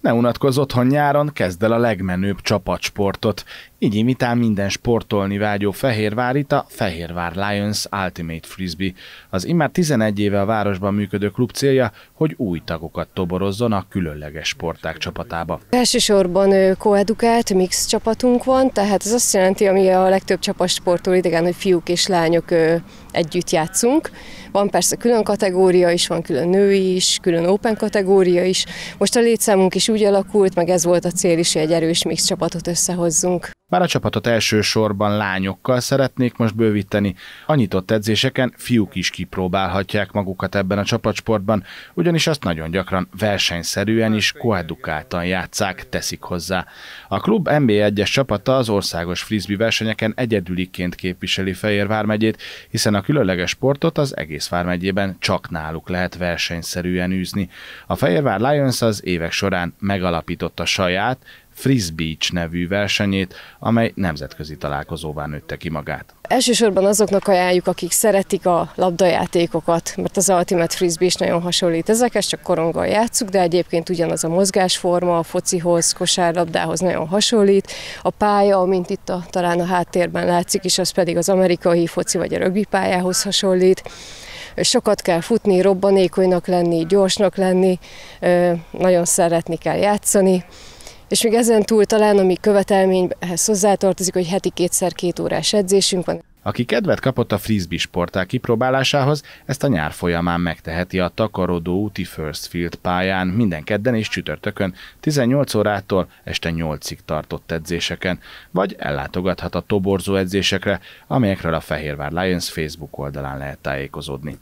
Ne unatkozz otthon nyáron, kezd el a legmenőbb csapatsportot. Így imitál minden sportolni vágyó Fehérvárit a Fehérvár Lions Ultimate Frisbee. Az immár 11 éve a városban működő klub célja, hogy új tagokat toborozzon a különleges sporták csapatába. Elsősorban koedukált, mix csapatunk van, tehát ez azt jelenti, ami a legtöbb sportol idegen, hogy fiúk és lányok együtt játszunk. Van persze külön kategória is, van külön női is, külön open kategória is. Most a létszámunk is úgy alakult, meg ez volt a cél is, hogy egy erős mix csapatot összehozzunk. Bár a csapatot elsősorban lányokkal szeretnék most bővíteni, a nyitott edzéseken fiúk is kipróbálhatják magukat ebben a csapatsportban, ugyanis azt nagyon gyakran versenyszerűen is koedukáltan játszák, teszik hozzá. A klub NB1-es csapata az országos frisbee versenyeken egyedüliként képviseli fejér megyét, hiszen a különleges sportot az egész vármegyében csak náluk lehet versenyszerűen űzni. A vár Lions az évek során megalapította saját, Frizz Beach nevű versenyét, amely nemzetközi találkozóvá nőtte ki magát. Elsősorban azoknak ajánljuk, akik szeretik a labdajátékokat, mert az Ultimate Frisbee is nagyon hasonlít ezekhez, csak koronggal játszuk, de egyébként ugyanaz a mozgásforma, a focihoz, kosárlabdához nagyon hasonlít. A pálya, amint itt a, talán a háttérben látszik is, az pedig az amerikai foci vagy a rögbi pályához hasonlít sokat kell futni, robbanékonynak lenni, gyorsnak lenni, nagyon szeretni kell játszani. És még ezen túl talán, ami követelményhez hozzátartozik, hogy heti kétszer két órás edzésünk van. Aki kedvet kapott a frisbee sporták kipróbálásához, ezt a nyár folyamán megteheti a takarodó úti First Field pályán, minden kedden és csütörtökön, 18 órától este 8-ig tartott edzéseken, vagy ellátogathat a toborzó edzésekre, amelyekről a Fehérvár Lions Facebook oldalán lehet tájékozódni.